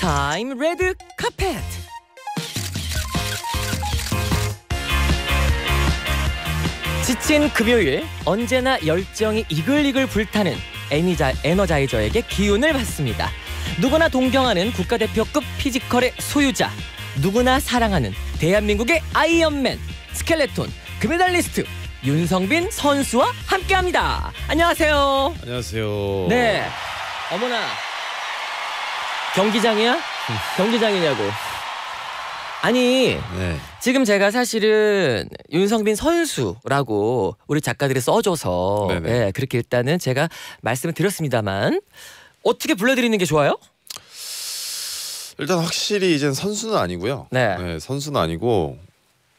타임 레드 카펫. 지친 금요일 언제나 열정이 이글이글 불타는 에니자 에너자이저에게 기운을 받습니다. 누구나 동경하는 국가대표급 피지컬의 소유자, 누구나 사랑하는 대한민국의 아이언맨, 스켈레톤, 금메달리스트 윤성빈 선수와 함께합니다. 안녕하세요. 안녕하세요. 네. 어머나 경기장이야? 경기장이냐고. 아니 네. 지금 제가 사실은 윤성빈 선수라고 우리 작가들이 써줘서 네, 네. 예, 그렇게 일단은 제가 말씀을 드렸습니다만 어떻게 불러드리는 게 좋아요? 일단 확실히 이제 선수는 아니고요. 네. 네. 선수는 아니고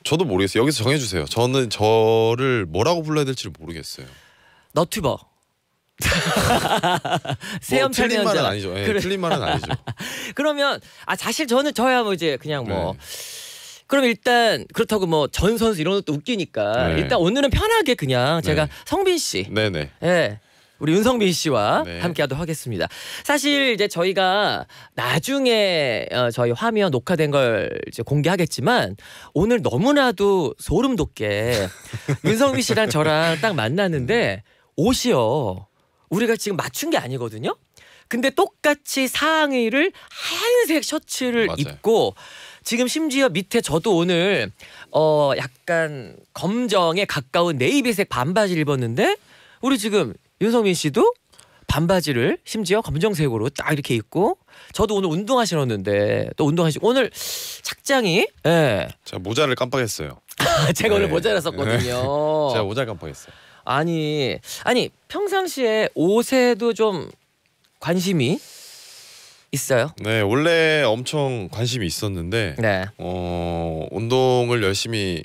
저도 모르겠어요. 여기서 정해주세요. 저는 저를 뭐라고 불러야 될지 를 모르겠어요. 너튜버. 세엄 뭐, 틀린 말은 아니죠. 예, 그래. 틀린 말은 아니죠. 그러면 아 사실 저는 저야 뭐 이제 그냥 뭐. 네. 그럼 일단 그렇다고 뭐 전 선수 이런 것도 웃기니까 네. 일단 오늘은 편하게 그냥 네. 제가 네. 성빈 씨, 네네, 예, 우리 윤성빈 씨와 네. 함께하도록 하겠습니다. 사실 이제 저희가 나중에 어, 저희 화면 녹화된 걸 이제 공개하겠지만 오늘 너무나도 소름 돋게 윤성빈 씨랑 저랑 딱 만났는데 음. 옷이요. 우리가 지금 맞춘 게 아니거든요. 근데 똑같이 상의를 하얀색 셔츠를 맞아요. 입고 지금 심지어 밑에 저도 오늘 어 약간 검정에 가까운 네이비색 반바지를 입었는데 우리 지금 윤성민 씨도 반바지를 심지어 검정색으로 딱 이렇게 입고 저도 오늘 운동화 신었는데 또운동화신 오늘 착장이 예. 제가 모자를 깜빡했어요. 제가 네. 오늘 모자를 썼거든요. 제가 모자를 깜빡했어요. 아니 아니 평상시에 옷에도 좀 관심이 있어요? 네 원래 엄청 관심이 있었는데 네. 어, 운동을 열심히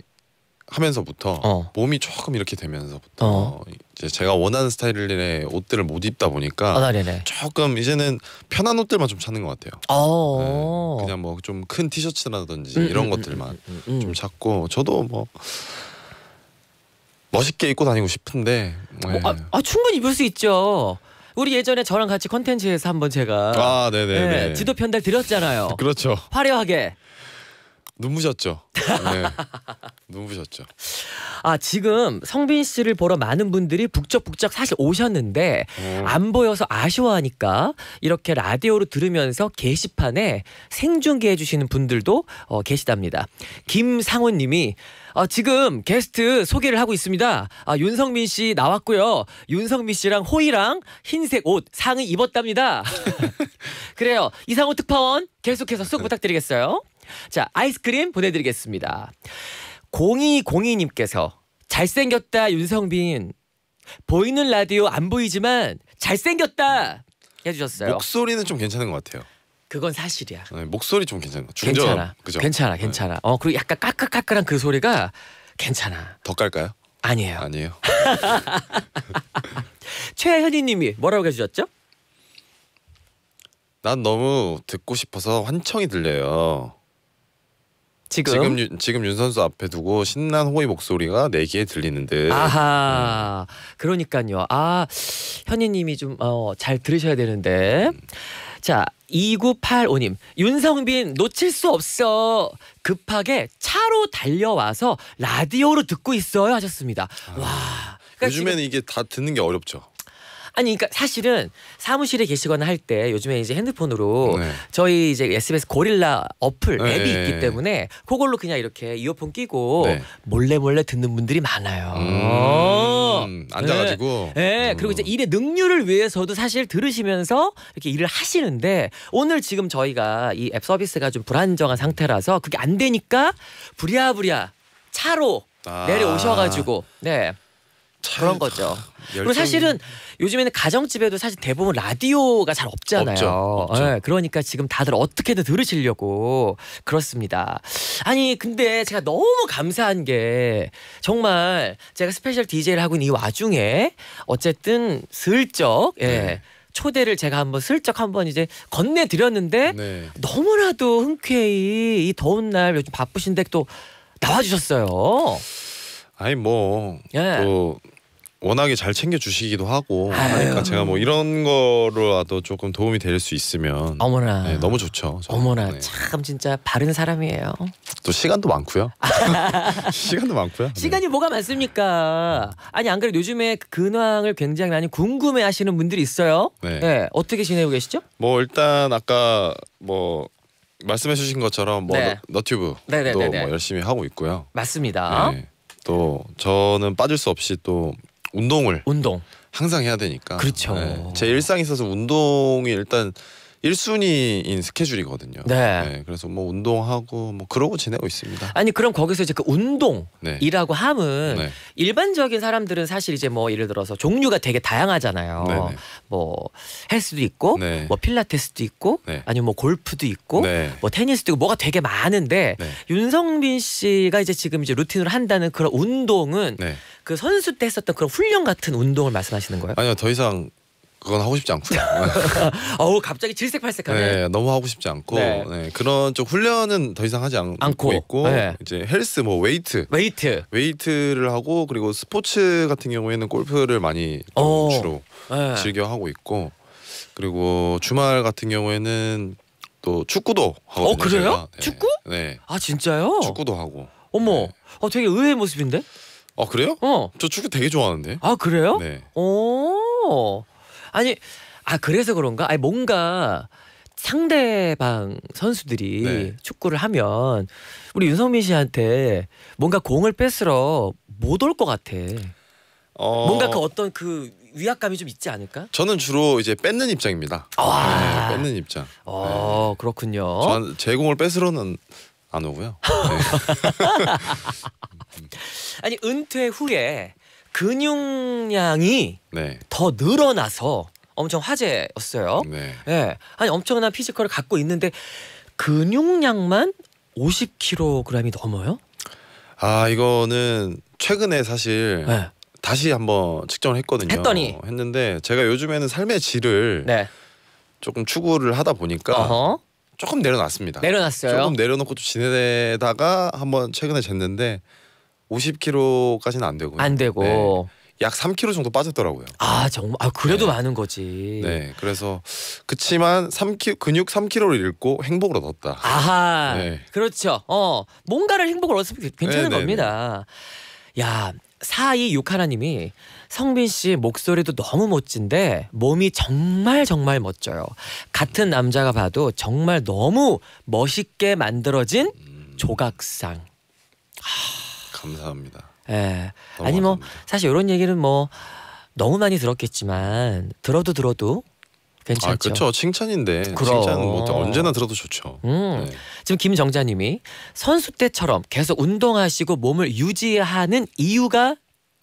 하면서부터 어. 몸이 조금 이렇게 되면서부터 어. 이제 제가 원하는 스타일의 옷들을 못 입다 보니까 아, 조금 이제는 편한 옷들만 좀 찾는 것 같아요. 어. 네, 그냥 뭐 좀 큰 티셔츠라든지 음, 이런 음, 음 것들만 음, 음, 음, 좀 찾고 저도 뭐 멋있게 입고 다니고 싶은데 어, 네. 어, 아, 아, 충분히 입을 수 있죠. 우리 예전에 저랑 같이 컨텐츠에서 한번 제가 아, 네, 지도 편달 드렸잖아요. 그렇죠. 화려하게 눈부셨죠. 네. 눈부셨죠. 아 지금 성빈 씨를 보러 많은 분들이 북적북적 사실 오셨는데 음. 안 보여서 아쉬워하니까 이렇게 라디오로 들으면서 게시판에 생중계해 주시는 분들도 어, 계시답니다. 김상훈님이 어, 지금 게스트 소개를 하고 있습니다. 아, 윤성민 씨 나왔고요. 윤성민 씨랑 호이랑 흰색 옷 상의 입었답니다. 그래요. 이상호 특파원 계속해서 쏙 부탁드리겠어요. 자, 아이스크림 보내드리겠습니다. 0202님께서 잘생겼다 윤성빈 보이는 라디오 안 보이지만 잘생겼다 해주셨어요. 목소리는 좀 괜찮은 것 같아요. 그건 사실이야. 네, 목소리 좀 괜찮아. 중저 괜찮아. 그죠? 괜찮아, 네. 괜찮아. 네. 어 그리고 약간 까끌까끌한 그 소리가 괜찮아. 더 깔까요? 아니에요. 아니에요. 최현희님이 뭐라고 해주셨죠? 난 너무 듣고 싶어서 환청이 들려요. 지금 지금, 유, 지금 윤 선수 앞에 두고 신난 호의 목소리가 내 귀에 들리는 듯. 아하, 음. 그러니까요. 아 현희님이 좀잘 어, 들으셔야 되는데. 자 2985님, 윤성빈 놓칠 수 없어. 급하게 차로 달려와서 라디오로 듣고 있어요 하셨습니다. 아, 와. 그러니까 요즘에는 이게 다 듣는 게 어렵죠. 아니 그러니까 사실은 사무실에 계시거나 할 때 요즘에 이제 핸드폰으로 네. 저희 이제 SBS 고릴라 어플 네. 앱이 네, 있기 네. 때문에 그걸로 그냥 이렇게 이어폰 끼고 네. 몰래 몰래 듣는 분들이 많아요. 음, 앉아가지고. 네. 네. 음. 그리고 이제 일의 능률을 위해서도 사실 들으시면서 이렇게 일을 하시는데 오늘 지금 저희가 이 앱 서비스가 좀 불안정한 상태라서 그게 안 되니까 부랴부랴 차로 아. 내려오셔가지고 네. 그런 거죠. 열정... 그리고 사실은 요즘에는 가정집에도 사실 대부분 라디오가 잘 없잖아요. 없죠. 없죠. 네, 그러니까 지금 다들 어떻게든 들으시려고 그렇습니다. 아니 근데 제가 너무 감사한 게 정말 제가 스페셜 DJ를 하고 있는 이 와중에 어쨌든 슬쩍 예. 네. 초대를 제가 한번 슬쩍 한번 이제 건네드렸는데 네. 너무나도 흔쾌히 이 더운 날 요즘 바쁘신데 또 나와주셨어요. 아니 뭐 예. 워낙에 잘 챙겨주시기도 하고 그러니까 제가 뭐 이런 거로라도 조금 도움이 될 수 있으면 어머나 네, 너무 좋죠. 저 어머나 네. 참 진짜 바른 사람이에요. 또 시간도 많고요. 시간도 많고요. 네. 시간이 네. 뭐가 많습니까? 아니 안 그래도 요즘에 그 근황을 굉장히 많이 궁금해하시는 분들이 있어요. 네. 네. 어떻게 지내고 계시죠? 뭐 일단 아까 뭐 말씀해주신 것처럼 뭐 네. 너, 튜브도 뭐 열심히 하고 있고요. 맞습니다. 또 저는 빠질 수 없이 또 운동을 운동 항상 해야 되니까. 그렇죠. 네. 제 일상에 있어서 운동이 일단 일순위인 스케줄이거든요. 네. 네. 그래서 뭐 운동하고 뭐 그러고 지내고 있습니다. 아니 그럼 거기서 이제 그 네. 운동이라고 네. 함은 네. 일반적인 사람들은 사실 이제 뭐 예를 들어서 종류가 되게 다양하잖아요. 네네. 네. 뭐 헬스도 있고 네. 뭐 필라테스도 있고 아니면 뭐 골프도 있고 뭐 테니스도 있고 뭐가 되게 많은데 윤성빈 씨가 이제 지금 이제 루틴으로 한다는 그런 운동은 그 선수 때 했었던 그런 훈련 같은 운동을 말씀하시는 거예요? 아니요 더 이상 그건 하고 싶지 않고. 어우 갑자기 질색팔색하네. 네, 너무 하고 싶지 않고 네. 네, 그런 좀 훈련은 더 이상 하지 않고, 않고. 있고 네. 이제 헬스 뭐 웨이트 웨이트 웨이트를 하고 그리고 스포츠 같은 경우에는 골프를 많이 오. 어. 주로 네. 즐겨 하고 있고 그리고 주말 같은 경우에는 또 축구도 하고. 어 그래요? 네. 축구? 네. 아 진짜요? 축구도 하고. 어머, 네. 어 되게 의외의 모습인데? 아 그래요? 어. 저 축구 되게 좋아하는데. 아 그래요? 네. 오. 아니 아 그래서 그런가? 아니 뭔가 상대방 선수들이 네. 축구를 하면 우리 윤성민 씨한테 뭔가 공을 뺏으러 못 올 것 같아. 어... 뭔가 그 어떤 그 위압감이 좀 있지 않을까? 저는 주로 이제 뺏는 입장입니다. 아. 네, 뺏는 입장. 어 네. 그렇군요. 저, 제 공을 뺏으러는 안 오고요. 네. 아니 은퇴 후에 근육량이 네. 더 늘어나서 엄청 화제였어요. 네. 네. 아니 엄청난 피지컬을 갖고 있는데 근육량만 50kg이 넘어요? 아 이거는 최근에 사실 네. 다시 한번 측정을 했거든요. 했더니 했는데 제가 요즘에는 삶의 질을 네. 조금 추구를 하다 보니까 어허. 조금 내려놨습니다. 내려놨어요. 조금 내려놓고 또 지내다가 한번 최근에 쟀는데 50kg까지는 안 되고 안 되고 네. 약 3kg 정도 빠졌더라고요. 아 정말 아 그래도 네. 많은 거지. 네, 그래서 그치만 3kg 근육 3kg를 잃고 행복을 얻었다. 아하, 네. 그렇죠. 어 뭔가를 행복을 얻으면 괜찮은 네네네. 네, 겁니다. 네. 야. 4261님이 성빈 씨 목소리도 너무 멋진데 몸이 정말 정말 멋져요. 같은 남자가 봐도 정말 너무 멋있게 만들어진 음. 조각상. 하. 감사합니다. 예. 아니 뭐 감사합니다. 사실 이런 얘기는 뭐 너무 많이 들었겠지만 들어도 들어도 괜찮죠. 아, 그렇죠. 칭찬인데 그럼. 칭찬은 뭐 언제나 들어도 좋죠. 음. 네. 지금 김정자님이 선수 때처럼 계속 운동하시고 몸을 유지하는 이유가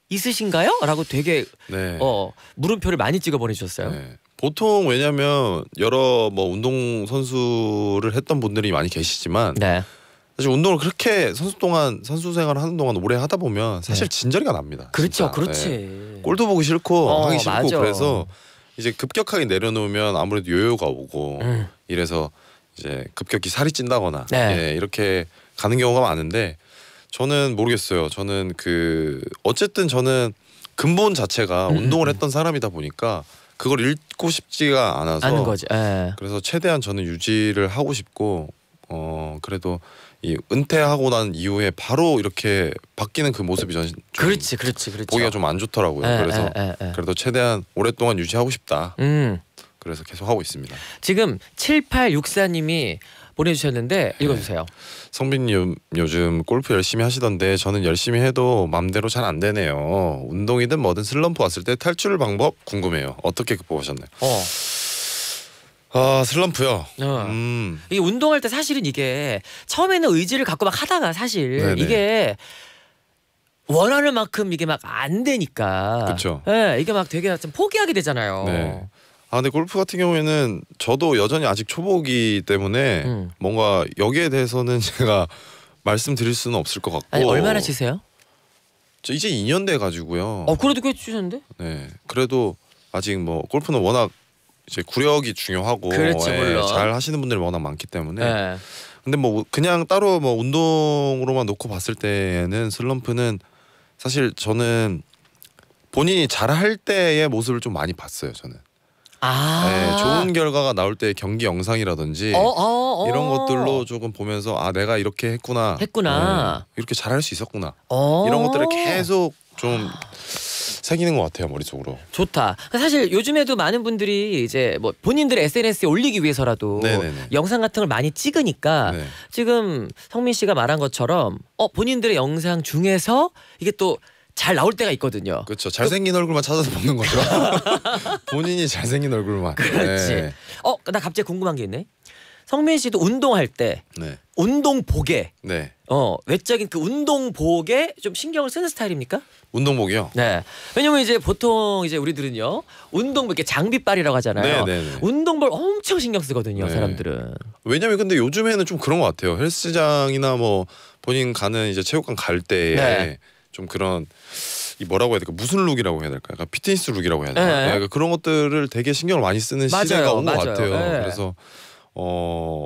있으신가요? 라고 되게 네. 어, 물음표를 많이 찍어 보내주셨어요. 네. 보통 왜냐면 여러 뭐 운동 선수를 했던 분들이 많이 계시지만 네. 사실 운동을 그렇게 선수 동안 선수 생활 하는 동안 오래 하다 보면 사실 네. 진저리가 납니다. 그렇죠, 진짜. 네. 그렇지. 네. 골도 보기 싫고 어, 하기 싫고 맞아. 그래서 이제 급격하게 내려놓으면 아무래도 요요가 오고 음. 이래서 이제 급격히 살이 찐다거나 네. 예, 이렇게 가는 경우가 많은데 저는 모르겠어요. 저는 그 어쨌든 저는 근본 자체가 음. 음 운동을 음. 했던 사람이다 보니까 그걸 잃고 싶지가 않아서 예. 그래서 최대한 저는 유지를 하고 싶고 어 그래도 이 은퇴하고 난 이후에 바로 이렇게 바뀌는 그 모습이 전는 그렇지, 그렇지, 그렇지. 보기가 좀 안 좋더라고요. 에, 예, 예, 그래서 에, 예, 에, 그래도 최대한 오랫동안 유지하고 싶다. 음. 그래서 계속 하고 있습니다. 지금 7864님이 보내주셨는데 읽어주세요. 네. 성빈님 요즘 골프 열심히 하시던데 저는 열심히 해도 맘대로 잘 안 되네요. 운동이든 뭐든 슬럼프 왔을 때 탈출 방법 궁금해요. 어떻게 극복하셨나요? 어. 아 슬럼프요. 어. 음. 이 운동할 때 사실은 이게 처음에는 의지를 갖고 막 하다가 사실 네네. 이게 원하는 만큼 이게 막 안 되니까. 그렇죠. 네, 이게 막 되게 좀 포기하게 되잖아요. 네. 아 근데 골프 같은 경우에는 저도 여전히 아직 초보기 때문에 음. 뭔가 여기에 대해서는 제가 말씀드릴 수는 없을 것 같고. 아니, 얼마나 치세요? 저 이제 2년 돼 가지고요. 어 그래도 꽤치는데 네. 그래도 아직 뭐 골프는 워낙 이제 구력이 중요하고 그렇지, 예, 잘 하시는 분들이 워낙 많기 때문에 예. 근데 뭐 그냥 따로 뭐 운동으로만 놓고 봤을 때는 슬럼프는 사실 저는 본인이 잘 할 때의 모습을 좀 많이 봤어요 저는 아 네, 좋은 결과가 나올 때 경기 영상이라든지 어, 어, 어. 이런 것들로 조금 보면서 아 내가 이렇게 했구나 했구나 예, 이렇게 잘할 수 있었구나 어. 이런 것들을 계속 좀 생기는 것 같아요 머릿속으로. 좋다. 사실 요즘에도 많은 분들이 이제 뭐 본인들 SNS에 올리기 위해서라도 네네네. 영상 같은 걸 많이 찍으니까 네. 지금 성민 씨가 말한 것처럼 어 본인들의 영상 중에서 이게 또 잘 나올 때가 있거든요. 그렇죠. 잘생긴 그... 얼굴만 찾아서 보는 거죠. 본인이 잘생긴 얼굴만. 그렇지. 네. 어나 갑자기 궁금한 게 있네. 성민 씨도 운동할 때 네. 운동복에 네. 어 외적인 그 운동복에 좀 신경을 쓰는 스타일입니까? 운동복이요. 네. 왜냐면 이제 보통 이제 우리들은요 운동복 이렇게 장비빨이라고 하잖아요. 네네네. 운동복 엄청 신경 쓰거든요 네. 사람들은. 왜냐면 근데 요즘에는 좀 그런 것 같아요. 헬스장이나 뭐 본인 가는 이제 체육관 갈 때에 네. 좀 그런. 이 뭐라고 해야 될까 무슨 룩이라고 해야 될까 약간 피트니스 룩이라고 해야 될까 네. 그런 것들을 되게 신경을 많이 쓰는 맞아요. 시대가 온 것 같아요 네. 그래서 어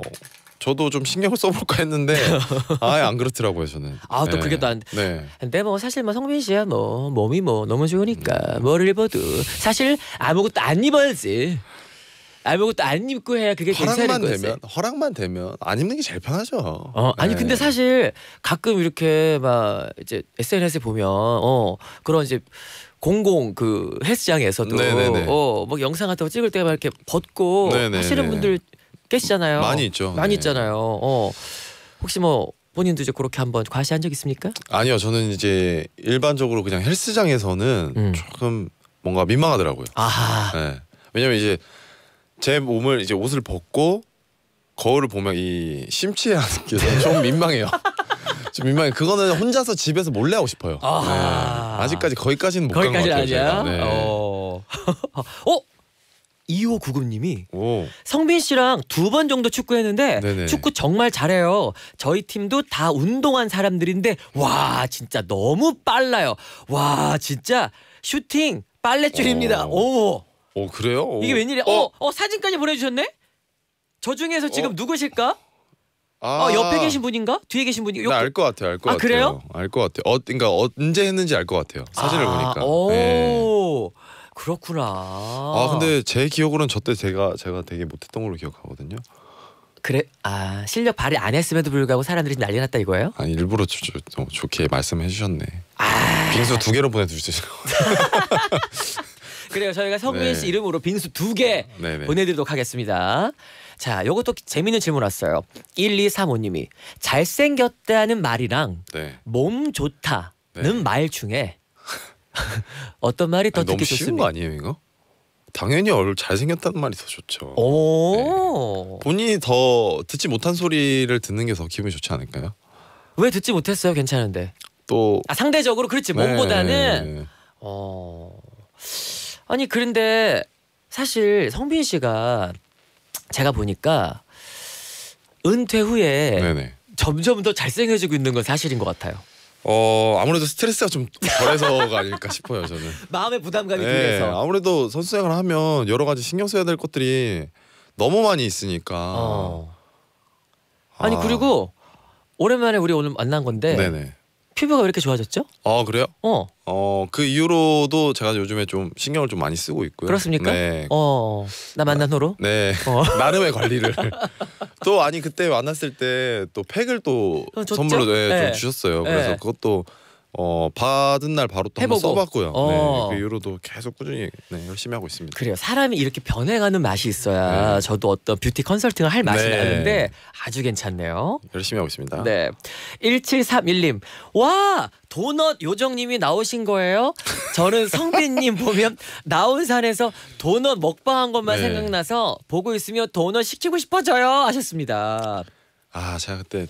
저도 좀 신경을 써볼까 했는데 아예 안 그렇더라고요 저는. 아또 네. 그게 또안 네. 근데 뭐 사실 뭐 성빈 씨야 뭐 몸이 뭐 너무 좋으니까 음. 뭐를 입어도 사실 아무것도 안 입어야지. 아무것도 안 입고 해야 그게 허락만 되면 요 허락만 되면 안 입는 게 제일 편하죠. 어, 아니 네. 근데 사실 가끔 이렇게 막 이제 SNS에 보면 어 그런 이제 공공 그 헬스장에서도 네, 네, 어뭐 영상 같은 거 찍을 때 막 이렇게 벗고 네네네. 하시는 분들 깨시잖아요. 많이 있죠. 많이 네. 있잖아요. 어. 혹시 뭐 본인도 이제 그렇게 한번 과시한 적 있습니까? 아니요, 저는 이제 일반적으로 그냥 헬스장에서는 음. 조금 뭔가 민망하더라고요. 아 네. 왜냐면 이제 제 몸을 이제 옷을 벗고 거울을 보면 이 심취하는 게좀 민망해요. 좀 민망해. 그거는 혼자서 집에서 몰래 하고 싶어요. 아. 네. 직까지 거기까지는 못간것 같아요. 아니야? 네. 어. 어? 2599님이 오. 성빈 씨랑 두 번 정도 축구했는데 네네. 축구 정말 잘해요. 저희 팀도 다 운동한 사람들인데 와 진짜 너무 빨라요. 와 진짜 슈팅 빨래줄입니다. 오. 오. 그래요? 오. 이게 웬일이야? 어. 어, 어 사진까지 보내주셨네? 저 중에서 어. 지금 어. 누구실까? 아, 어, 옆에 계신 분인가? 뒤에 계신 분이? 요... 나알것 같아요. 알것 아, 같아요. 그래요? 알 것 같아요. 어, 그러니까 언제 했는지 알 것 같아요. 사진을 아, 보니까. 오. 네. 그렇구나. 아 근데 제 기억으로는 저때 제가 제가 되게 못했던 걸로 기억하거든요. 그래 아 실력 발휘 안 했음에도 불구하고 사람들이 난리 났다 이거예요? 아 일부러 주, 주, 좋게 말씀해 주셨네. 아 빙수 두 개로 보내주시죠. 그래요 저희가 성민 씨 네. 이름으로 빙수 두개 네, 네. 보내드리도록 하겠습니다. 자 요것도 재밌는 질문 왔어요. 1235님이 잘생겼다는 말이랑 네. 몸 좋다는 네. 말 중에 어떤 말이 더 아니, 듣기 너무 좋습니까? 거 아니에요 이거? 당연히 얼 잘생겼다는 말이 더 좋죠. 오. 네. 본인이 더 듣지 못한 소리를 듣는 게 더 기분이 좋지 않을까요? 왜 듣지 못했어요? 괜찮은데. 또 아, 상대적으로 그렇지 몸보다는 네, 네, 네. 어. 아니 그런데 사실 성빈 씨가 제가 보니까 은퇴 후에 네네. 점점 더 잘생겨지고 있는 건 사실인 것 같아요. 어 아무래도 스트레스가 좀 덜해서가 아닐까 싶어요 저는. 마음의 부담감이 네, 덜해서. 아무래도 선수 생활 하면 여러 가지 신경 써야 될 것들이 너무 많이 있으니까. 어. 아니 아. 그리고 오랜만에 우리 오늘 만난 건데 네네. 피부가 왜 이렇게 좋아졌죠? 아 그래요? 어. 어, 그 이후로도 제가 요즘에 좀 신경을 좀 많이 쓰고 있고요. 그렇습니까? 네. 어, 나 만난 후로? 네. 어. 나름의 관리를. 또 아니 그때 만났을 때 또 팩을 또 선물로 네, 네. 좀 주셨어요. 그래서 네. 그것도 어 받은 날 바로 또 해보고. 써봤고요. 어. 네, 그 이후로도 계속 꾸준히 네, 열심히 하고 있습니다. 그래요. 사람이 이렇게 변해가는 맛이 있어야 네. 저도 어떤 뷰티 컨설팅을 할 맛이 네. 나는데 아주 괜찮네요. 열심히 하고 있습니다. 네, 1731님 와 도넛 요정님이 나오신 거예요? 저는 성빈님 보면 나온 산에서 도넛 먹방한 것만 네. 생각나서 보고 있으면 도넛 시키고 싶어져요 하셨습니다. 아 제가 그때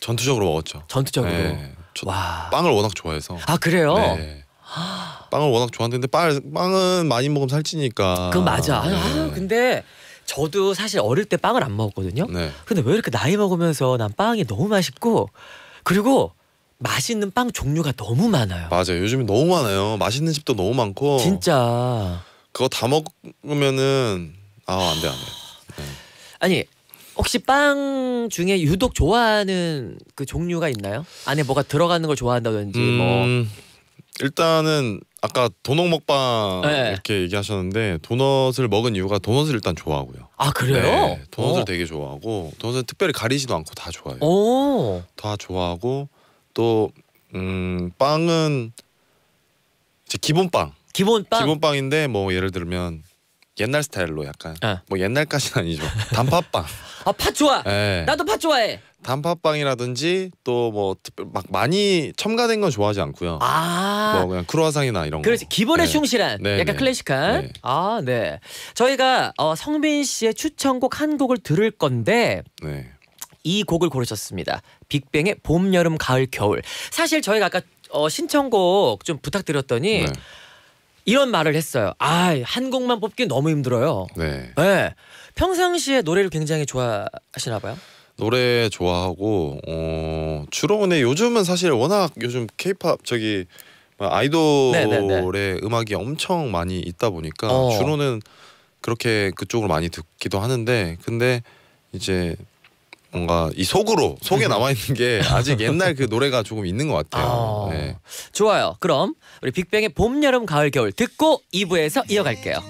전투적으로 먹었죠. 전투적으로. 네. 저 와. 빵을 워낙 좋아해서. 아 그래요? 네. 아. 빵을 워낙 좋아하는데 빵, 빵은 많이 먹으면 살찌니까. 그 맞아. 아, 네. 아 근데 저도 사실 어릴 때 빵을 안 먹었거든요. 네. 근데 왜 이렇게 나이 먹으면서 난 빵이 너무 맛있고 그리고 맛있는 빵 종류가 너무 많아요. 맞아요. 요즘에 너무 많아요. 맛있는 집도 너무 많고. 진짜. 그거 다 먹으면은 아안돼안 돼. 안 돼. 네. 아니 혹시 빵 중에 유독 좋아하는 그 종류가 있나요? 안에 뭐가 들어가는 걸 좋아한다든지 음, 뭐 일단은 아까 도넛 먹방 네. 이렇게 얘기하셨는데 도넛을 먹은 이유가 도넛을 일단 좋아하고요. 아 그래요? 네, 도넛을 오. 어. 되게 좋아하고 도넛은 특별히 가리지도 않고 다 좋아해요. 오. 다 좋아하고 또 음, 빵은 이제 기본 빵. 기본 빵. 기본 빵인데 뭐 예를 들면 옛날 스타일로 약간 아. 뭐 옛날까지는 아니죠 단팥빵 아 팥 좋아 네. 나도 팥 좋아해 단팥빵이라든지 또 뭐 막 많이 첨가된 건 좋아하지 않고요 아~ 뭐 그냥 크루아상이나 이런 그렇지 거. 기본에 네. 충실한 네. 약간 네. 클래식한 아네 아, 네. 저희가 어, 성빈 씨의 추천곡 한 곡을 들을 건데 네. 이 곡을 고르셨습니다 빅뱅의 봄 여름 가을 겨울 사실 저희가 아까 어, 신청곡 좀 부탁드렸더니 네. 이런 말을 했어요. 아, 한 곡만 뽑기 너무 힘들어요. 네. 네. 평상시에 노래를 굉장히 좋아하시나 봐요. 노래 좋아하고 어, 주로 근데 요즘은 사실 워낙 요즘 케이팝 저기 아이돌의 네네네. 네, 네. 음악이 엄청 많이 있다 보니까 어. 주로는 그렇게 그쪽으로 많이 듣기도 하는데 근데 이제 뭔가 이 속으로 속에 음. 남아 있는 게 아직 옛날 그 노래가 조금 있는 것 같아요. 아. 네. 좋아요. 그럼 우리 빅뱅의 봄, 여름, 가을, 겨울 듣고 2부에서 이어갈게요.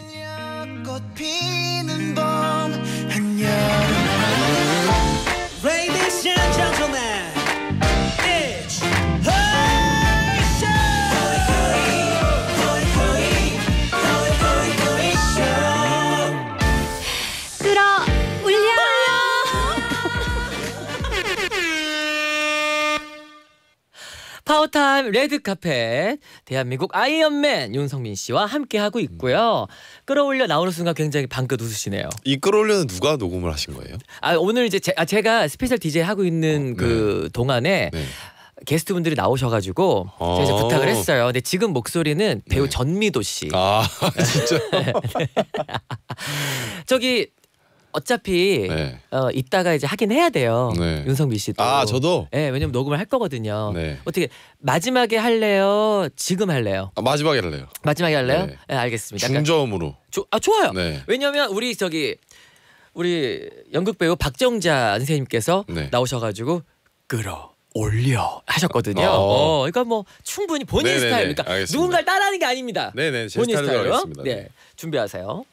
프라임타임 레드카펫 대한민국 아이언맨 윤성민 씨와 함께하고 있고요. 끌어올려 나오는 순간 굉장히 방긋 웃으시네요. 이 끌어올려는 누가 녹음을 하신 거예요? 아 오늘 이제 제, 아, 제가 스페셜 DJ 하고 있는 어, 그 네. 동안에 네. 게스트분들이 나오셔가지고 아 제가 부탁을 했어요. 근데 지금 목소리는 배우 네. 전미도 씨. 아 진짜. 네. 저기 어차피 네. 어, 이따가 이제 하긴 해야 돼요. 네. 윤성빈 씨도. 아 저도. 네, 왜냐면 녹음을 할 거거든요. 네. 어떻게 마지막에 할래요? 지금 할래요? 아, 마지막에 할래요. 마지막에 할래요? 네, 예, 알겠습니다. 그러니까 중저으로 조, 아 좋아요. 네. 왜냐면 우리 저기 우리 연극 배우 박정자 선생님께서 네. 나오셔가지고 끌어. 올려 하셨거든요. 어. 어, 그러니까 뭐 충분히 본인 네, 스타일이니까 그러니까 누군가를 따라하는 게 아닙니다. 네네, 본인 스타일로 네, 준비하세요.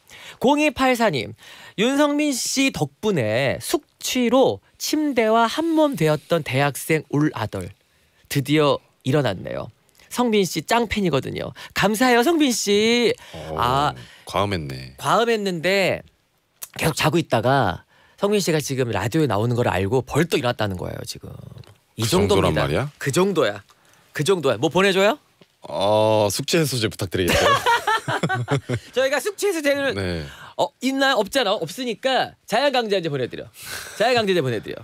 0284님, 윤성민 씨 덕분에 숙취로 침대와 한 몸 되었던 대학생 울 아들. 드디어 일어났네요. 성빈 씨 짱팬이거든요. 감사해요, 성빈 씨. 오, 어, 아, 과음했네. 과음했는데 계속 자고 있다가 성빈 씨가 지금 라디오에 나오는 걸 알고 벌떡 일어났다는 거예요, 지금. 이그 정도란 말이야? 그 정도야. 그 정도야. 뭐 보내줘요? 어, 숙제 소제 부탁드리겠어요. 저희가 숙취해서 제는 네. 어 있나 없잖아 없으니까 자연 강제제 보내드려. 자연 강제제 보내드려.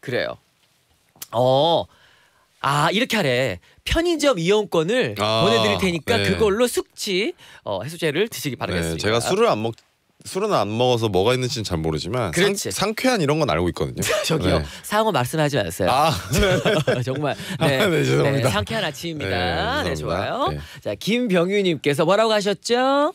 그래요. 어. 아 이렇게 하래 편의점 이용권을 아, 보내드릴 테니까 네. 그걸로 숙취 어, 해소제를 드시기 바라겠습니다. 네, 제가 술을 안먹 술은 안 먹어서 뭐가 있는지는 잘 모르지만 그 상, 쾌한 이런 건 알고 있거든요. 저기요 네. 상호 말씀하지 마세요. 아, 네. 정말 아, 네, 아, 네, 죄송합니다. 상쾌한 아침입니다. 네, 네 좋아요. 네. 자 김병유님께서 뭐라고 하셨죠?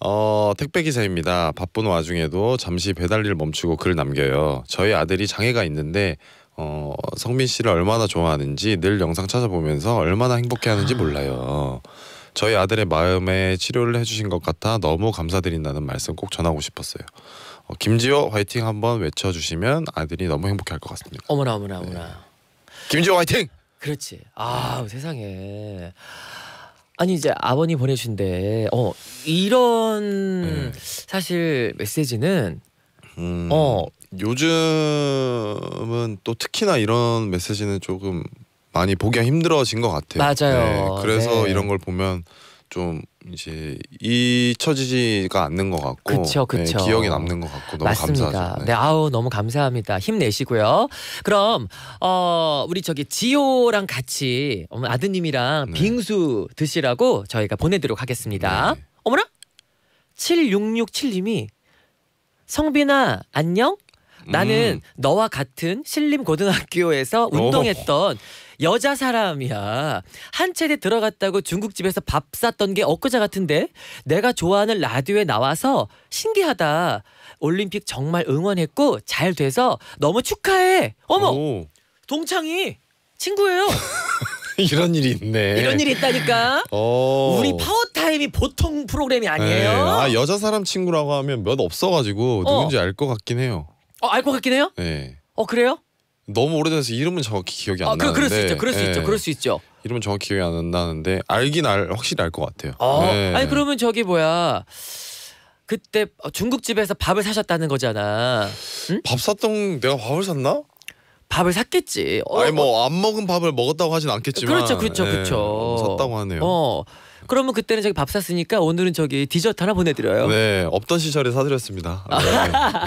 어, 택배 기사입니다. 바쁜 와중에도 잠시 배달 일 멈추고 글을 남겨요. 저희 아들이 장애가 있는데 어, 성민 씨를 얼마나 좋아하는지 늘 영상 찾아보면서 얼마나 행복해하는지 몰라요. 저희 아들의 마음에 치료를 해주신 것 같아 너무 감사드린다는 말씀 꼭 전하고 싶었어요. 어, 김지호 화이팅 한번 외쳐주시면 아들이 너무 행복해할 것 같습니다. 어머나 어머나 어머나. 네. 김지호 화이팅! 그렇지. 아 세상에. 아니 이제 아버님 보내주신데 어 이런 네. 사실 메시지는 음, 어 요즘은 또 특히나 이런 메시지는 조금 많이 보기 힘들어진 것 같아요. 맞아요. 네, 그래서 네. 이런 걸 보면 좀 이제 잊혀지지가 않는 것 같고 그쵸, 네, 그쵸. 네, 기억에 남는 것 같고 너무 맞습니다. 감사하죠. 네. 네. 아우 너무 감사합니다. 힘내시고요. 그럼 어 우리 저기 지호랑 같이 어머 아드님이랑 네. 빙수 드시라고 저희가 보내도록 하겠습니다. 어머나 7667님이 성빈아 안녕 나는 음. 너와 같은 신림고등학교에서 운동했던 오. 여자 사람이야. 한채대 들어갔다고 중국집에서 밥 샀던 게 엊그제 같은데 내가 좋아하는 라디오에 나와서 신기하다. 올림픽 정말 응원했고 잘 돼서 너무 축하해. 어머 오. 동창이 친구예요. 이런 일이 있네. 이런 일이 있다니까. 오. 어. 우리 파워 타임이 보통 프로그램이 아니에요. 네. 아 여자 사람 친구라고 하면 몇 없어가지고 어. 누군지 알 것 같긴 해요. 어, 알것 같긴 해요? 네. 어 그래요? 너무 오래돼서 이름은 정확히 기억이 안 아, 그, 나는데. 그, 럴수 있죠. 그럴 수 예. 있죠. 그럴 수 있죠. 이름은 정확히 기억이 안 나는데 알긴 알 확실히 알 것 같아요. 아, 예. 아니 그러면 저기 뭐야. 그때 중국집에서 밥을 사셨다는 거잖아. 응? 밥 샀던 내가 밥을 샀나? 밥을 샀겠지. 어, 아니 뭐안 어. 먹은 밥을 먹었다고 하진 않겠지만. 그렇죠, 그렇죠, 예, 그렇죠. 뭐 샀다고 하네요. 어, 그러면 그때는 저기 밥 샀으니까 오늘은 저기 디저트 하나 보내드려요. 네, 없던 시절에 사드렸습니다. 아,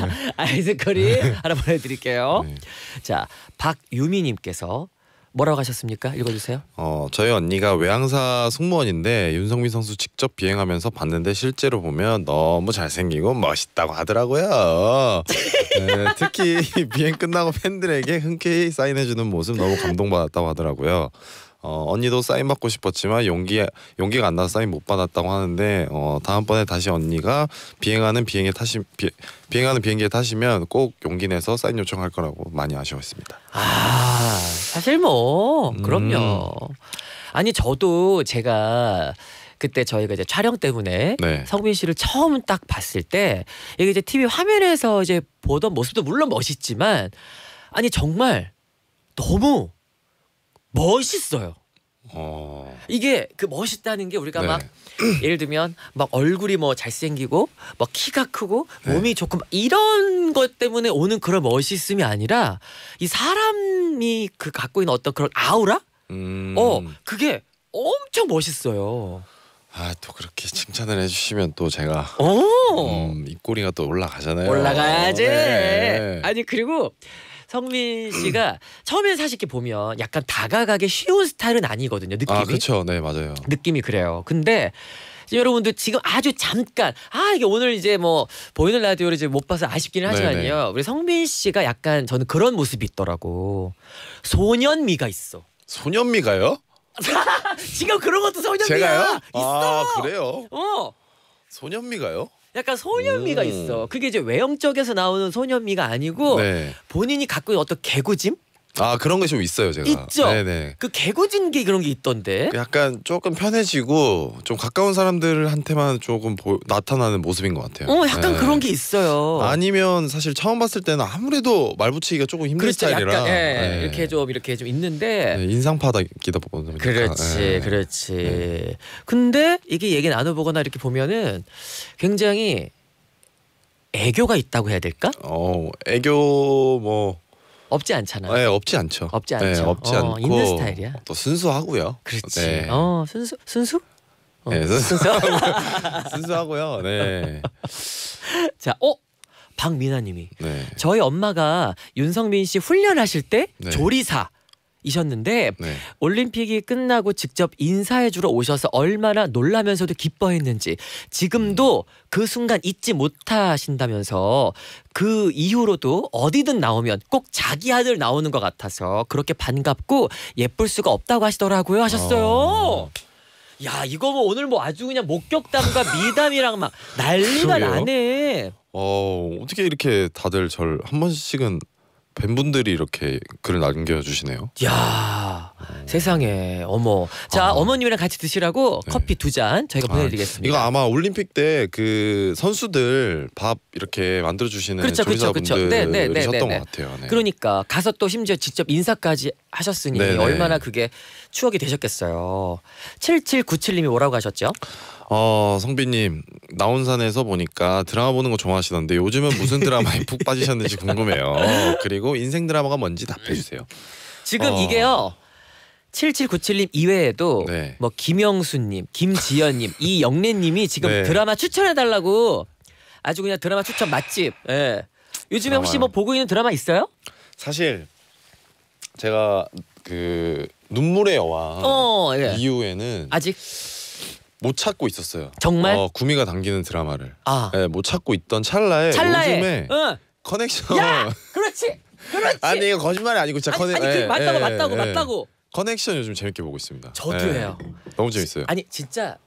네. 아이스크림 네. 하나 보내드릴게요. 네. 자, 박유미님께서 뭐라고 하셨습니까? 읽어주세요. 어, 저희 언니가 외항사 승무원인데 윤성민 선수 직접 비행하면서 봤는데 실제로 보면 너무 잘생기고 멋있다고 하더라고요. 네, 특히 비행 끝나고 팬들에게 흔쾌히 사인해주는 모습 너무 감동받았다고 하더라고요. 어, 언니도 사인 받고 싶었지만 용기 용기가 안 나서 사인 못 받았다고 하는데 어, 다음번에 다시 언니가 비행하는 비행에 타시 비, 비행하는 비행기에 타시면 꼭 용기 내서 사인 요청할 거라고 많이 아쉬웠습니다. 아 사실 뭐 음. 그럼요. 음. 아니 저도 제가 그때 저희가 이제 촬영 때문에 네. 성빈 씨를 처음 딱 봤을 때 이게 이제 TV 화면에서 이제 보던 모습도 물론 멋있지만 아니 정말 너무 멋있어요. 어... 이게 그 멋있다는 게 우리가 네. 막 예를 들면 막 얼굴이 뭐 잘생기고 막 키가 크고 네. 몸이 네. 좋고 이런 것 때문에 오는 그런 멋있음이 아니라 이 사람이 그 갖고 있는 어떤 그런 아우라 음... 어 그게 엄청 멋있어요. 아 또 그렇게 칭찬을 해주시면 또 제가 어 음, 입꼬리가 또 올라가잖아요. 올라가야지. 네. 아니 그리고 성민 씨가 처음에 사실 이렇게 보면 약간 다가가기 쉬운 스타일은 아니거든요. 아, 느낌이. 아, 그렇죠. 네, 맞아요. 느낌이 그래요. 근데 여러분들 지금 아주 잠깐 아 이게 오늘 이제 뭐 보이는 라디오를 이제 못 봐서 아쉽기는 네, 하지만요. 네네. 우리 성민 씨가 약간 저는 그런 모습이 있더라고. 소년미가 있어. 소년미가요? 지금 그런 것도 소년미야. 제가요? 있어. 아, 그래요? 어. 소년미가요? 약간 소년미가 음. 있어. 그게 이제 외형 적에서 나오는 소년미가 아니고 네. 본인이 갖고 있는 어떤 개구짐? 아 그런 게 좀 있어요 제가. 있죠. 네네. 그개구진게 그런 게 있던데. 약간 조금 편해지고 좀 가까운 사람들한테만 조금 보, 나타나는 모습인 것 같아요. 어 약간 네. 그런 게 있어요. 아니면 사실 처음 봤을 때는 아무래도 말 붙이기가 조금 힘들 그렇죠, 스타일이라 약간, 예, 예. 이렇게 좀 이렇게 좀 있는데 네, 인상파다기다 보거든요. 그렇지, 예. 그렇지. 네. 근데 이게 얘기 나눠보거나 이렇게 보면은 굉장히 애교가 있다고 해야 될까? 어 애교 뭐. 없지 않잖아요. 네, 없지 않죠. 없지 네, 않죠. 네, 없지 어, 않고 있는 스타일이야. 또 순수하고요. 그렇지. 네. 어, 순수 순수? 어, 네, 순수. 순수하고요. 네. 자, 어, 박미나님이 네. 저희 엄마가 윤성민 씨 훈련하실 때 네. 조리사 이셨는데 네. 올림픽이 끝나고 직접 인사해주러 오셔서 얼마나 놀라면서도 기뻐했는지 지금도 음. 그 순간 잊지 못하신다면서 그 이후로도 어디든 나오면 꼭 자기 아들 나오는 것 같아서 그렇게 반갑고 예쁠 수가 없다고 하시더라고요 하셨어요. 어... 야 이거 뭐 오늘 뭐 아주 그냥 목격담과 미담이랑 막 난리가 나네. 어 어떻게 이렇게 다들 절 한 번씩은 팬분들이 이렇게 글을 남겨주시네요. 야 음. 세상에 어머. 자 아. 어머님이랑 같이 드시라고 네. 커피 두 잔 저희가 아, 보내드리겠습니다. 이거 아마 올림픽 때 그 선수들 밥 이렇게 만들어 주시는 그렇죠, 조리사분들이셨던 그렇죠, 그렇죠. 그렇죠. 네, 네, 것 같아요. 그러니까 가서 또 심지어 직접 인사까지 하셨으니 얼마나 그게 추억이 되셨겠어요. 7797님이 뭐라고 하셨죠? 어, 성빈님 나온산에서 보니까 드라마 보는 거 좋아하시던데 요즘은 무슨 드라마에 푹 빠지셨는지 궁금해요. 그리고 인생 드라마가 뭔지 답해주세요. 지금 어. 이게요. 7797님 이외에도 네. 뭐 김영수님, 김지연님, 이영래님이 지금 네. 드라마 추천해달라고 아주 그냥 드라마 추천 맛집. 예. 요즘에 드라마 아, 혹시 뭐 보고 있는 드라마 있어요? 사실 제가 그 눈물의 여왕 어, 예. 이후에는 아직 못 찾고 있었어요. 정말? 어, 구미가 당기는 드라마를. 아. 네, 못 찾고 있던 찰나에, 찰나에. 요즘에 응. 커넥션. 야! 그렇지. 그렇지. 아니 이거 거짓말이 아니고 진짜 아니, 커넥. 아니, 그 예, 맞다고 예, 맞다고 예. 맞다고. 커넥션 요즘 재밌게 보고 있습니다. 저도요. 예. 너무 재밌어요. 아니 진짜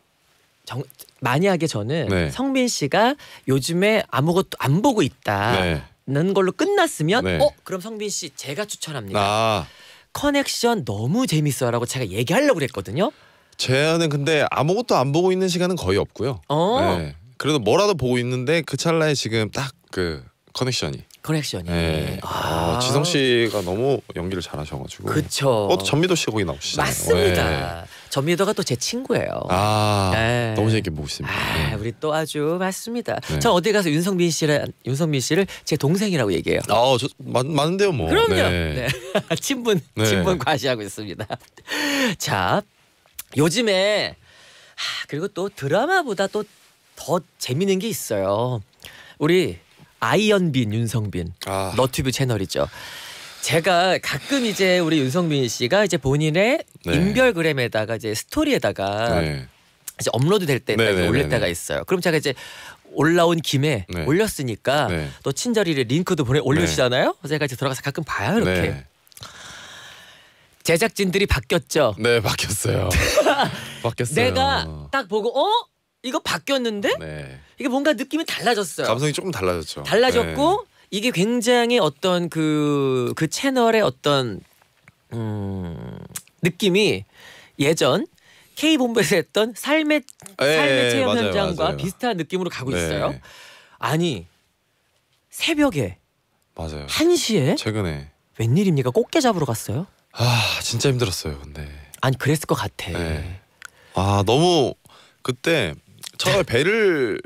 정, 만약에 저는 네. 성민 씨가 요즘에 아무것도 안 보고 있다는 네. 걸로 끝났으면 네. 어 그럼 성민 씨 제가 추천합니다. 아. 커넥션 너무 재밌어요라고 제가 얘기하려고 그랬거든요. 제안은 근데 아무것도 안 보고 있는 시간은 거의 없고요. 어. 네. 그래도 뭐라도 보고 있는데 그 찰나에 지금 딱 그 커넥션이. 커넥션이. 네. 아. 아, 지성 씨가 너무 연기를 잘하셔가지고. 그쵸. 어, 전미도 씨 거기 나오시잖 맞습니다. 네. 전미도가 또 제 친구예요. 아, 네. 너무 재밌게 보고 있습니다. 아, 네. 우리 또 아주 맞습니다. 네. 저 어디 가서 윤성빈 씨를 윤성빈 씨를 제 동생이라고 얘기해요. 아, 저 맞, 맞는데요, 뭐. 그럼요. 네. 친분 친분 과시하고 있습니다. 자. 요즘에 하, 그리고 또 드라마보다 또 더 재밌는 게 있어요. 우리 아이언빈 윤성빈 아. 너튜브 채널이죠. 제가 가끔 이제 우리 윤성빈 씨가 이제 본인의 네. 인별그램에다가 이제 스토리에다가 네. 이제 업로드 될 네, 네, 네, 때가 네, 올릴 때가 있어요. 그럼 제가 이제 올라온 김에 올렸으니까 또친절히를 링크도 보내 올려주잖아요. 제가 이제 들어가서 가끔 봐요 이렇게. 제작진들이 바뀌었죠. 네 바뀌었어요. 바뀌었어요. 내가 딱 보고 어 이거 바뀌었는데 네. 이게 뭔가 느낌이 달라졌어요. 감성이 조금 달라졌죠. 달라졌고 네. 이게 굉장히 어떤 그그 그 채널의 어떤 음, 느낌이 예전 K 본부에서 했던 삶의 네, 삶의 체험 맞아요, 현장과 맞아요. 비슷한 느낌으로 가고 네. 있어요. 아니 새벽에 맞아요. 1시에 최근에 웬일입니까? 꽃게 잡으러 갔어요? 아 진짜 힘들었어요 근데 아니 그랬을 것 같아 네. 아 너무 그때 차라리 배를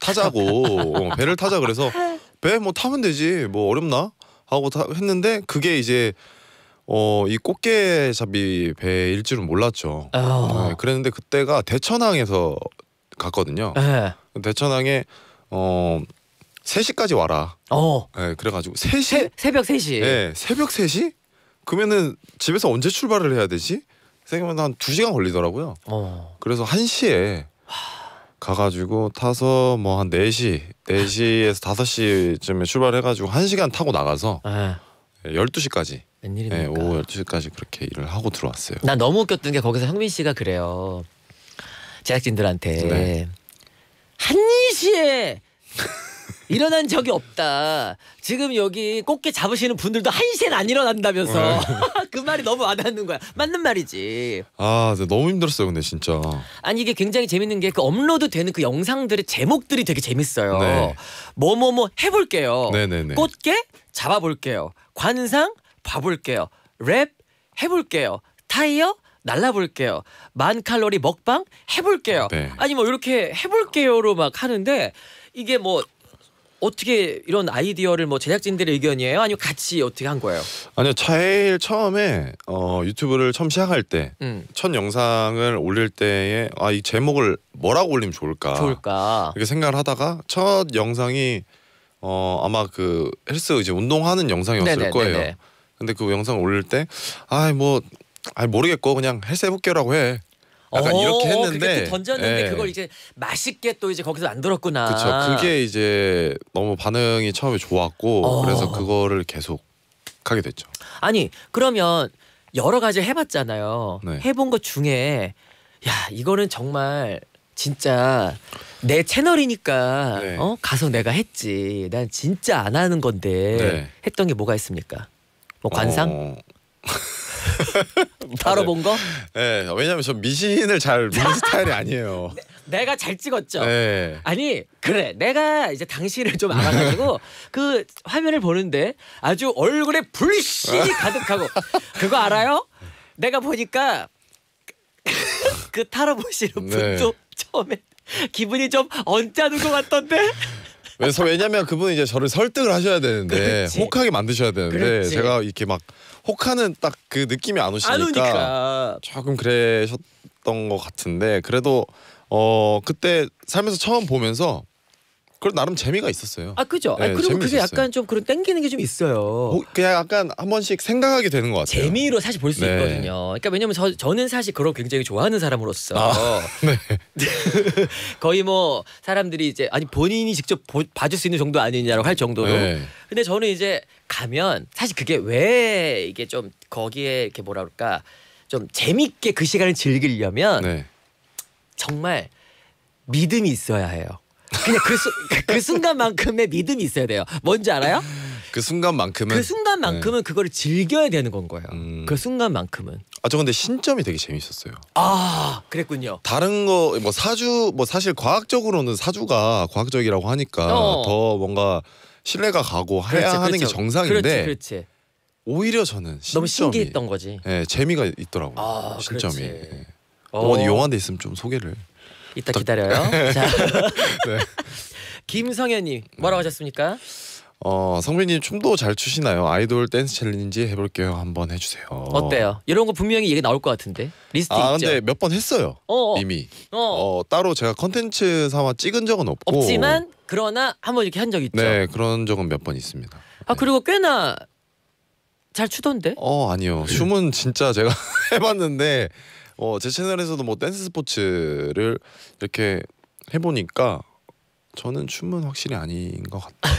타자고 어, 배를 타자 그래서 배 뭐 타면 되지 뭐 어렵나 하고 타, 했는데 그게 이제 어이 꽃게잡이 배일 줄은 몰랐죠 어. 네, 그랬는데 그때가 대천항에서 갔거든요 네. 대천항에 어 3시까지 와라. 어. 네, 그래가지고 3시 새, 벽 3시. 네, 새벽 3시? 그러면은 집에서 언제 출발을 해야 되지? 생각하면 한 두시간 걸리더라고요. 어. 그래서 한시에 가가지고 타서 뭐한네시 네시에서 다 시쯤에 출발해가지고 한시간 타고 나가서 예. 열두 시까지 웬일입니까? 네, 오후 12시까지 그렇게 일을 하고 들어왔어요. 나 너무 웃겼던 게 거기서 형민 씨가 그래요. 제작진들한테 네. 1시에 일어난 적이 없다. 지금 여기 꽃게 잡으시는 분들도 한시엔 안 일어난다면서 네. 그 말이 너무 와닿는 거야. 맞는 말이지. 아 너무 힘들었어요 근데 진짜. 아니 이게 굉장히 재밌는 게 그 업로드 되는 그 영상들의 제목들이 되게 재밌어요. 네. 뭐뭐 뭐 해볼게요. 네네네. 꽃게 잡아볼게요. 관상 봐볼게요. 랩 해볼게요. 타이어 날라볼게요. 만 칼로리 먹방 해볼게요. 네. 아니 뭐 이렇게 해볼게요로 막 하는데 이게 뭐 어떻게 이런 아이디어를 뭐 제작진들의 의견이에요? 아니면 같이 어떻게 한 거예요? 아니요 제일 처음에 어, 유튜브를 처음 시작할 때첫 음. 영상을 올릴 때에 아 이 제목을 뭐라고 올리면 좋을까? 좋을까? 이렇게 생각을 하다가 첫 영상이 어 아마 그 헬스 이제 운동하는 영상이었을 네네, 거예요. 네네. 근데 그 영상 올릴 때 아뭐 이아이 뭐, 모르겠고 그냥 헬스 해볼게라고 해. 약간 어, 이렇게 했는데 그 던졌는데 예. 그걸 이제 맛있게 또 이제 거기서 만들었구나. 그렇죠. 그게 이제 너무 반응이 처음에 좋았고 어. 그래서 그거를 계속 하게 됐죠. 아니 그러면 여러 가지 해봤잖아요. 네. 해본 것 중에 야 이거는 정말 진짜 내 채널이니까 네. 어? 가서 내가 했지. 난 진짜 안 하는 건데 네. 했던 게 뭐가 있습니까? 뭐 관상? 어... 바로 본 거? 네, 네 왜냐면저 미신을 잘 보는 스타일이 아니에요. 네, 내가 잘 찍었죠. 네. 아니 그래 내가 이제 당신을 좀 알아가지고 그 화면을 보는데 아주 얼굴에 불신이 가득하고 그거 알아요? 내가 보니까 그 타러 보시는 네. 분도 네. 처음에 기분이 좀 언짢은 것 같던데. 왜냐면 그분 이제 저를 설득을 하셔야 되는데 그렇지. 혹하게 만드셔야 되는데 그렇지. 제가 이렇게 막 혹하는 딱 그 느낌이 안 오시니까, 조금 그러셨던 것 같은데 그래도 어 그때 살면서 처음 보면서 그걸 나름 재미가 있었어요. 아 그죠. 네, 아 그리고 그게 있었어요. 약간 좀 그런 땡기는 게 좀 있어요. 뭐, 그냥 약간 한 번씩 생각하게 되는 것 같아요. 재미로 사실 볼수 네. 있거든요. 그러니까 왜냐면 저 저는 사실 그걸 굉장히 좋아하는 사람으로서 아, 네. 거의 뭐 사람들이 이제 아니 본인이 직접 보, 봐줄 수 있는 정도 아니냐라고 할 정도로. 네. 근데 저는 이제 가면 사실 그게 왜 이게 좀 거기에 이렇게 뭐라 그럴까 좀 재밌게 그 시간을 즐기려면 네. 정말 믿음이 있어야 해요. 그냥 그, 수, 그 순간만큼의 믿음이 있어야 돼요. 뭔지 알아요? 그 순간만큼은 그 순간만큼은 네. 그거를 즐겨야 되는 건 거예요. 음. 그 순간만큼은. 아 저 근데 신점이 되게 재밌었어요. 아 그랬군요. 다른 거 뭐 사주 뭐 사실 과학적으로는 사주가 과학적이라고 하니까 어. 더 뭔가 신뢰가 가고 해야 그렇지, 하는 그렇죠. 게 정상인데 그렇지, 오히려 저는 신점이, 너무 신기했던 거지. 예, 재미가 있더라고요. 아, 신점이. 어디 용한 데 있으면 좀 소개를. 이따 부탁... 기다려요. 자. 네. 김성현님 뭐라고 하셨습니까? 어 성빈님 춤도 잘 추시나요? 아이돌 댄스 챌린지 해볼게요. 한번 해주세요. 어때요? 이런 거 분명히 얘기 나올 것 같은데 리스트 아 있죠? 근데 몇 번 했어요. 어어. 어. 이미 어. 어, 따로 제가 컨텐츠 삼아 찍은 적은 없고 없지만 그러나 한번 이렇게 한 적 있죠. 네 그런 적은 몇 번 있습니다. 아 네. 그리고 꽤나 잘 추던데? 어 아니요 춤은 진짜 제가 해봤는데 어, 제 채널에서도 뭐 댄스 스포츠를 이렇게 해보니까 저는 춤은 확실히 아닌 것 같다.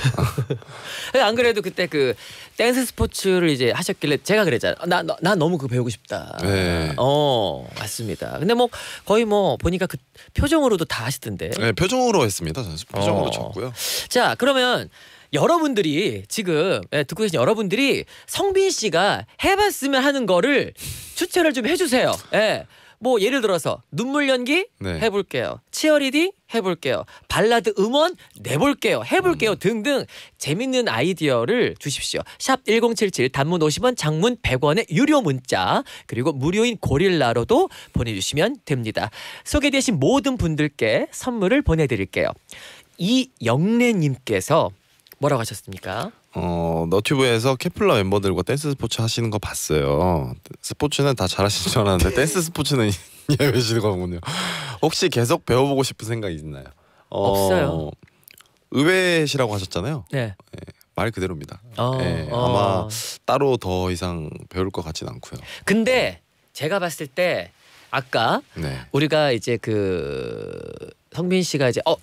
안 그래도 그때 그 댄스 스포츠를 이제 하셨길래 제가 그랬잖아요. 나, 나 너무 그 배우고 싶다. 네. 어, 맞습니다. 근데 뭐 거의 뭐 보니까 그 표정으로도 다 하시던데. 네, 표정으로 했습니다. 표정으로 어. 쳤고요. 자, 그러면 여러분들이 지금 예, 듣고 계신 여러분들이 성빈 씨가 해봤으면 하는 거를 추천을 좀 해주세요. 예. 뭐 예를 들어서 눈물 연기 네. 해볼게요. 치어리디 해볼게요. 발라드 음원 내볼게요. 해볼게요. 음. 등등 재밌는 아이디어를 주십시오. 샵 1077 단문 50원 장문 100원의 유료 문자 그리고 무료인 고릴라로도 보내주시면 됩니다. 소개되신 모든 분들께 선물을 보내드릴게요. 이영래님께서 뭐라고 하셨습니까? 어, 너튜브에서 케플러 멤버들과 댄스 스포츠 하시는 거 봤어요. 스포츠는 다 잘하시는 줄 알았는데 네. 댄스 스포츠는 예외시는 거군요. 혹시 계속 배워보고 싶은 생각이 있나요? 어, 없어요. 의외시라고 하셨잖아요. 네. 네. 말 그대로입니다. 어, 네, 아마 따로 더 이상 배울 것 같진 않고요. 근데 제가 봤을 때 아까 네. 우리가 이제 그성빈 씨가 이제 어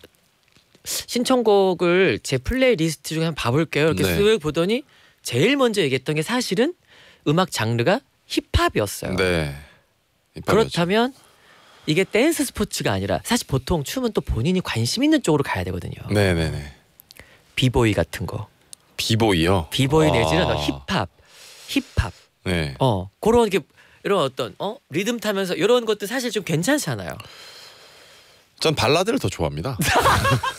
신청곡을 제 플레이리스트 중에 한번 봐볼게요. 이렇게 네. 쓱 보더니 제일 먼저 얘기했던 게 사실은 음악 장르가 힙합이었어요. 네. 그렇다면 이게 댄스 스포츠가 아니라 사실 보통 춤은 또 본인이 관심 있는 쪽으로 가야 되거든요. 네네네. 비보이 같은 거. 비보이요? 비보이 내지는 힙합, 힙합. 네. 어 그런 게 이런 어떤 어 리듬 타면서 이런 것도 사실 좀 괜찮잖아요. 전 발라드를 더 좋아합니다.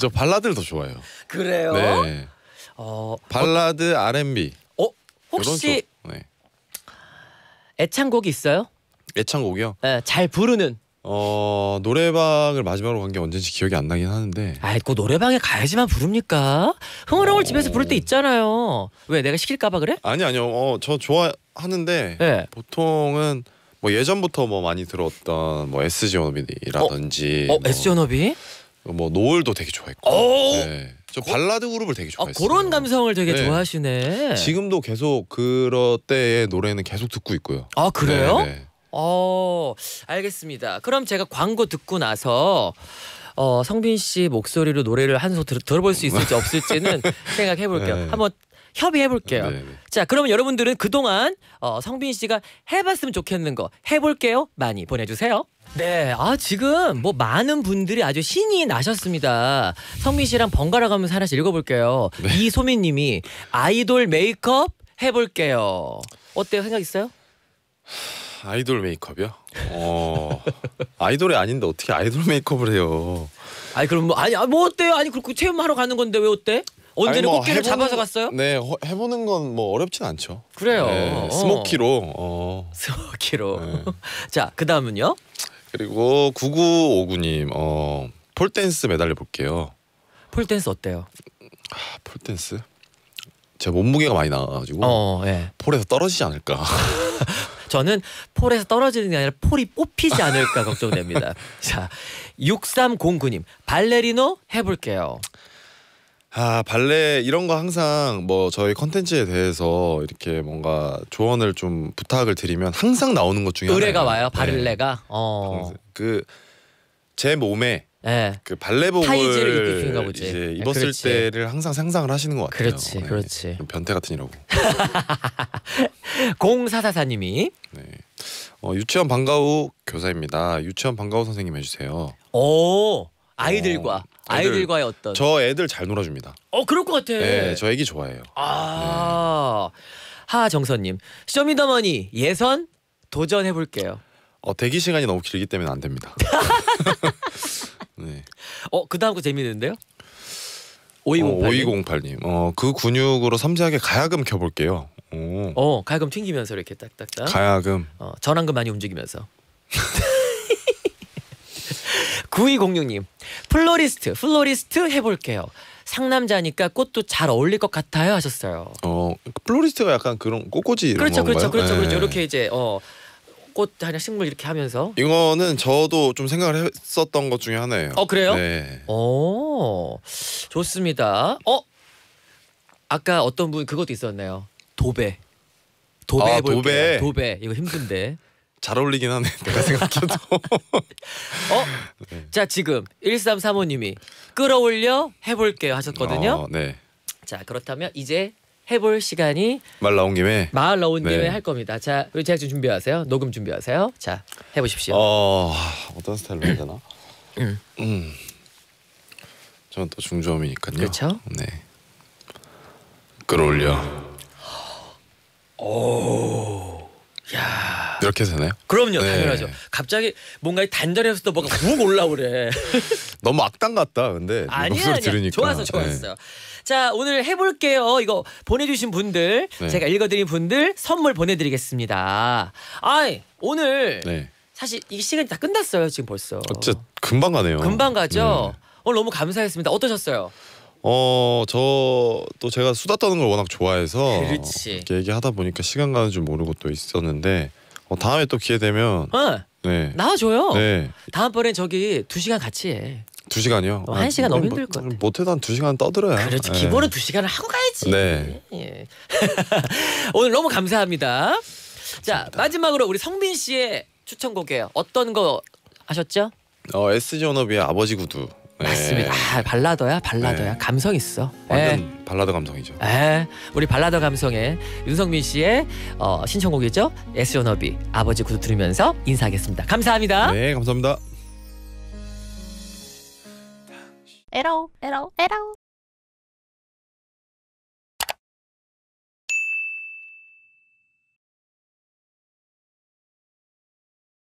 저 발라드를 더 좋아해요. 그래요? 네. 어, 발라드 R&B. 어 혹시 네. 애창곡이 있어요? 애창곡이요? 네, 잘 부르는. 어 노래방을 마지막으로 간 게언제지 기억이 안 나긴 하는데. 아이고 노래방에 가야지만 부릅니까? 흥얼흥얼 어... 집에서 부를 때 어. 있잖아요. 왜 내가 시킬까봐 그래? 아니 아니요. 어저 좋아하는데 네. 보통은 뭐 예전부터 뭐 많이 들었던 뭐 SG 워너비라든지. 어, 어 뭐... SG 워너비? 뭐 노을도 되게 좋아했고. 어? 네. 저 발라드 그룹을 되게 아, 좋아했어요. 아, 그런 감성을 되게 네. 좋아하시네. 지금도 계속 그럴 때의 노래는 계속 듣고 있고요. 아 그래요? 네, 네. 어 알겠습니다. 그럼 제가 광고 듣고 나서 어, 성빈 씨 목소리로 노래를 한소 들어볼 수 있을지 없을지는 생각해 볼게요. 네. 한번 협의해 볼게요. 자, 그러면 여러분들은 그동안 어, 성빈 씨가 해봤으면 좋겠는 거 해볼게요. 많이 보내주세요. 네, 아 지금 뭐 많은 분들이 아주 신이 나셨습니다. 성민 씨랑 번갈아 가면서 하나씩 읽어볼게요. 네. 이소민님이 아이돌 메이크업 해볼게요. 어때요? 생각 있어요? 아이돌 메이크업이요? 어, 아이돌이 아닌데 어떻게 아이돌 메이크업을 해요? 아니 그럼 뭐 아니 아, 뭐 어때요? 아니 그렇게 체험하러 가는 건데 왜 어때? 언제는 뭐 꽃게를 해보는, 잡아서 갔어요? 네, 허, 해보는 건 뭐 어렵진 않죠. 그래요. 네, 어. 스모키로. 어. 스모키로. 네. 자, 그 다음은요? 그리고 9959님 어 폴댄스 매달려 볼게요. 폴댄스 어때요? 아, 폴댄스? 제 몸무게가 많이 나가가지고 어, 예. 폴에서 떨어지지 않을까. 저는 폴에서 떨어지는 게 아니라 폴이 뽑히지 않을까 걱정됩니다. 자, 6309님 발레리노 해볼게요. 아 발레 이런 거 항상 뭐 저희 컨텐츠에 대해서 이렇게 뭔가 조언을 좀 부탁을 드리면 항상 나오는 것 중에 의뢰가 하나예요. 와요 네. 발레가 네. 어. 그제 그 몸에 네. 그 발레복을 이제 예, 입었을 그렇지. 때를 항상 상상을 하시는 것 같아요. 그렇지, 네. 그렇지. 변태 같은이라고. 0444님이 네. 어, 유치원 방과 후 교사입니다. 유치원 방과 후 선생님 해주세요. 오 아이들과 어, 아이들과의 어떤 저 애들 잘 놀아줍니다. 어 그럴 것 같아. 네, 저 애기 좋아해요. 아 네. 하정선님 쇼미더머니 예선 도전해 볼게요. 어 대기 시간이 너무 길기 때문에 안 됩니다. 네. 어그 다음 거 재밌는데요? 5208님. 어, 5208님. 어그 근육으로 섬세하게 가야금 켜볼게요. 오. 어 가야금 튕기면서 이렇게 딱딱딱. 가야금. 어 전완근 많이 움직이면서. 9206님 플로리스트 플로리스트 해볼게요. 상남자니까 꽃도 잘 어울릴 것 같아요 하셨어요. 어 플로리스트가 약간 그런 꽃꽂이 그렇죠, 그렇죠, 그렇죠, 그렇죠, 그렇죠. 이렇게 이제 어. 꽃 하나 식물 이렇게 하면서 이거는 저도 좀 생각을 했었던 것 중에 하나예요. 어 그래요? 네. 어 좋습니다. 어 아까 어떤 분 그것도 있었나요? 도배. 도배 아, 해볼게요. 도배. 도배 이거 힘든데. 잘 어울리긴 하네 내가 생각해도 어? 네. 자 지금 1335님이 끌어올려 해볼게요 하셨거든요 어, 네. 자 그렇다면 이제 해볼 시간이 말 나온 김에 말 나온 네. 김에 네. 할 겁니다 자 우리 제작진 준비하세요 녹음 준비하세요 자 해보십시오 어... 어떤 스타일로 해야 되나? 음. 음. 저는 또 중저음이니까요 그렇죠 네. 끌어올려 오야 이렇게 되나요? 그럼요, 네. 당연하죠. 갑자기 뭔가 단절해서도 뭐가 훅 올라오래. 너무 악당 같다. 근데 아니야, 아니야. 들으니까. 좋아서 좋았어요. 네. 자, 오늘 해볼게요. 이거 보내주신 분들, 네. 제가 읽어드린 분들 선물 보내드리겠습니다. 아이 오늘 네. 사실 이 시간이 다 끝났어요. 지금 벌써. 어, 진짜 금방 가네요. 금방 가죠. 네. 오늘 너무 감사했습니다. 어떠셨어요? 어, 저 또 제가 수다 떠는 걸 워낙 좋아해서 그렇지. 이렇게 얘기하다 보니까 시간 가는 줄 모르고 또 있었는데 어, 다음에 또 기회 되면 어, 네. 나와줘요. 네. 다음번엔 저기 두 시간 같이 해. 두 시간이요? 어, 한 아, 시간 너무 힘들 것 뭐, 같아. 못해도 한두 시간 떠들어야. 그렇지. 네. 기본은 두 시간을 하고 가야지. 네. 예. 오늘 너무 감사합니다. 감사합니다. 자 마지막으로 우리 성민 씨의 추천곡이에요. 어떤 거아셨죠 어, SG 언어의 아버지 구두. 네. 맞습니다. 아, 발라더야 발라더야 네. 감성 있어. 완전 네. 발라더 감성이죠. 에. 우리 발라더 감성의 윤성민 씨의 어, 신청곡이죠. 에스요너비 아버지 구두 들으면서 인사하겠습니다. 감사합니다. 네 감사합니다. 에러 에러 에러